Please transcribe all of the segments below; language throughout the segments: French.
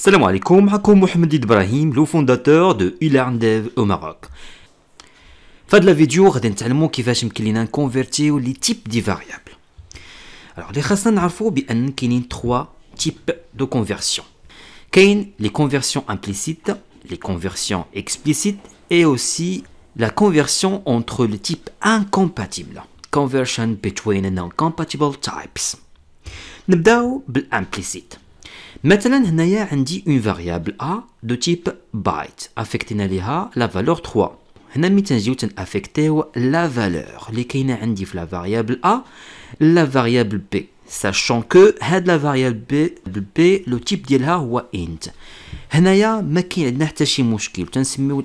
Salam alaikum, Hakoum Mohamed Ibrahim, le fondateur de eLearnDev au Maroc. Fin de la vidéo, nous allons voir comment on convertir les types de variables. Alors, les chassins n'arrivent pas qu'il y a trois types de conversion. Il les conversions implicites, les conversions explicites et aussi la conversion entre les types incompatibles. Conversion between incompatible types. On voir l'implicite. Maintenant, nous a une variable A de type byte. Affectez la valeur 3. Nous a affecté valeur la valeur. la variable A, la variable B. Sachant que la variable B, le type de la ou int. On a mis un type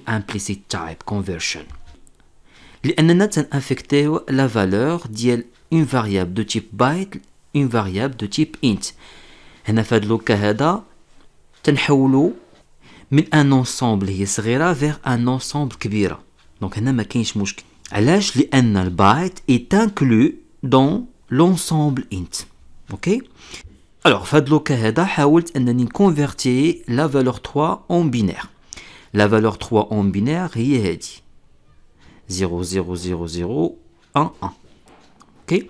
implicit type conversion. On a la valeur une variable de type byte, une variable de type int. Elle a fait le un ensemble est vers un ensemble qui Donc, elle a fait l'ensemble caheda. Elle a fait le caheda, elle a fait le caheda, elle a fait le caheda, elle a fait la caheda, elle a fait la fait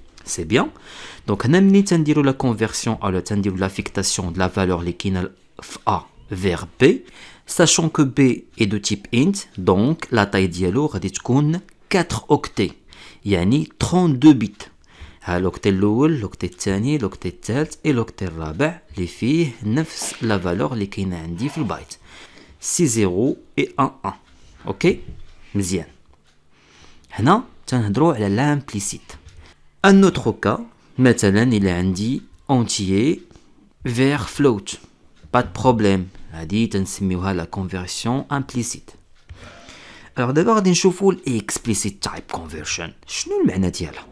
C'est bien. Donc, allons faire la conversion à la l'affectation de la valeur qui est A vers B, sachant que B est de type int, donc la taille dialogue est de 4 octets, a 32 bits. l'octet الاول, l'octet tani, l'octet telt et l'octet الرابع اللي فيه 9 la valeur liquide كاينه عندي في 6 0 et 1 1. OK مزيان. هنا la على l'implicite. Un autre cas, Metzalan il a dit entier vers float. Pas de problème. Il a dit la conversion implicite. Alors d'abord, on va explicit type conversion. Qu'est-ce que dire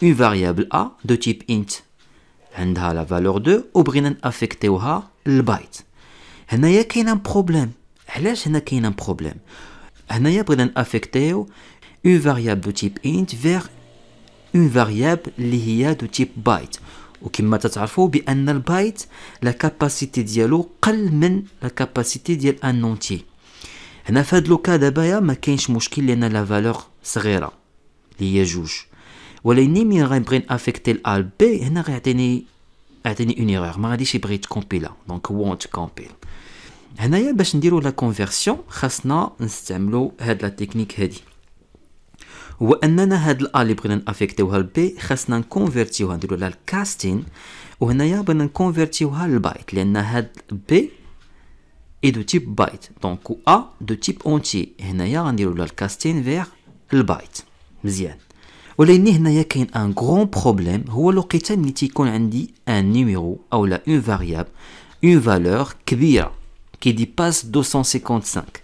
une variable A de type int. a la valeur 2 au بغينا And للبايت هنايا كاين un problème علاش هنا un problème a هنايا بغينا une variable de type int vers une variable liée de type byte. la capacité بان البايت لا كاباسيتي ديالو قل من لا كاباسيتي ديال ان la هنا في la لوكا دابايا ما كاينش مشكل لان لا فالور صغيره اللي هي جوج ولكن غنبغي نافيكتي ال بي هنا غيعطيني اعطيني اون ما غاديش يبغي تكومبيلا دونك وونت كومبيل هنايا باش نديرو لا كونفيرسيون خاصنا نستعملو هاد لا تكنيك هادي et nous avons nous B, nous le casting et nous le byte. B de type byte, donc A de type entier. le casting vers le byte. il y a un grand problème, c'est que un numéro ou une variable, une valeur qui dépasse 255.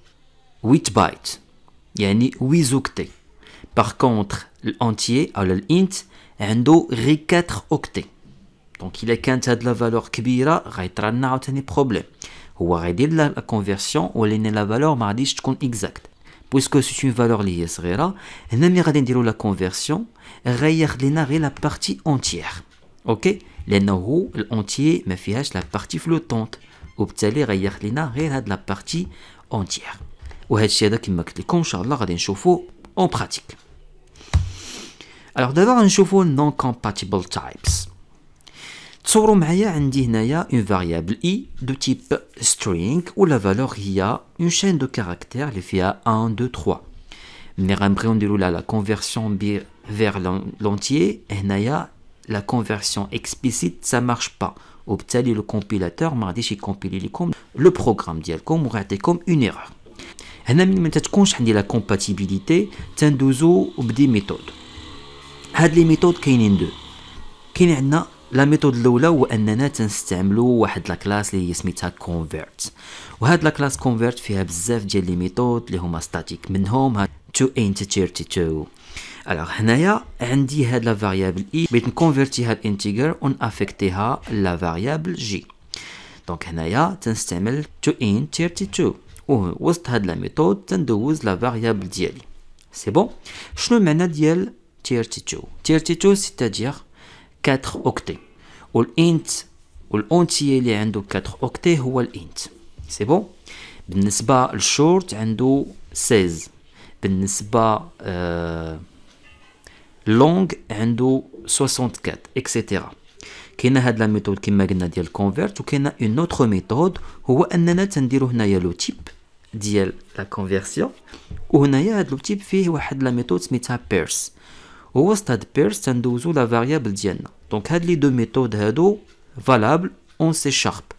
8 bytes, a 8 octets. Par contre, l'entier, l'int, a 4 octets. Donc, il est qu'un de la valeur grande il y a un problème. Ou il y a la conversion, ou il y a la valeur, qui y a exacte. Puisque c'est une valeur qui à ce qu'il y il la conversion, il y a la partie entière. Ok Il l'entier, mais il y la partie flottante. Ou il y a la partie entière c'est ce en pratique. Alors, d'abord, un chauffe non-compatible types. Nous avons une variable i de type string où la valeur est une chaîne de caractères, les fait 1, 2, 3. Mais nous avons la conversion vers l'entier, la conversion explicite, ça ne marche pas. Et le compilateur a compilé le programme il a une erreur. هنا من ما تتكونش عندي لا كومباتيبيليتي تندوزو بدي ميثود هاد لي ميثود كاينين دو كاين عندنا لا ميثود الاولى هو اننا تنستعملو واحد لا كلاس اللي هي سميتها كونفيرت وهاد لا كلاس كونفيرت فيها بزاف ديال لي ميثود اللي هما ستاتيك منهم هاد تو انتجر تو الوغ هنايا عندي هاد لا فاريابل اي بغيت نكونفيرتيها لانتيجر افيكتيها لا فاريابل جي دونك هنايا تنستعمل تو انت 32 وسط هاد لا ميثود تندوز لا فاريابل ديالي سي بون شنو المعنى ديال تير تو تير سي سيتادير 4 اوكتي والانت والانتي اللي عنده 4 اوكتي هو الانت سي بون بالنسبه للشورت عنده 16 بالنسبه آه لونغ عنده 64 اكسيتيرا كاينه هاد لا ميثود كما قلنا ديال كونفيرت وكاينه اون اوتر ميثود هو اننا تنديرو هنايا لو تيب la conversion. On a had deux types de méthode de la méthode à pers. de on la variable Donc, les deux méthodes sont valables en C sharp.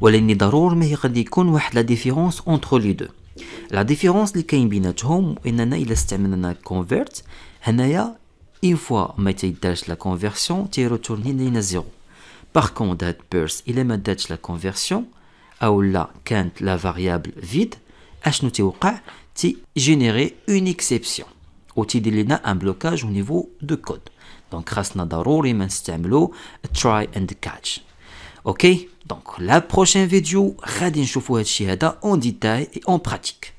Voilà notre Mais il la différence entre les deux. La différence, convert. une fois la conversion, tu es à zéro. Par contre, pers, il est la conversion, à la variable vide. H au cas ti générer une exception. Ou t'y délina un blocage au niveau de code. Donc, grâce à d'arrori, un try and catch. Ok? Donc, la prochaine vidéo, radin choufou et chihada en détail et en pratique.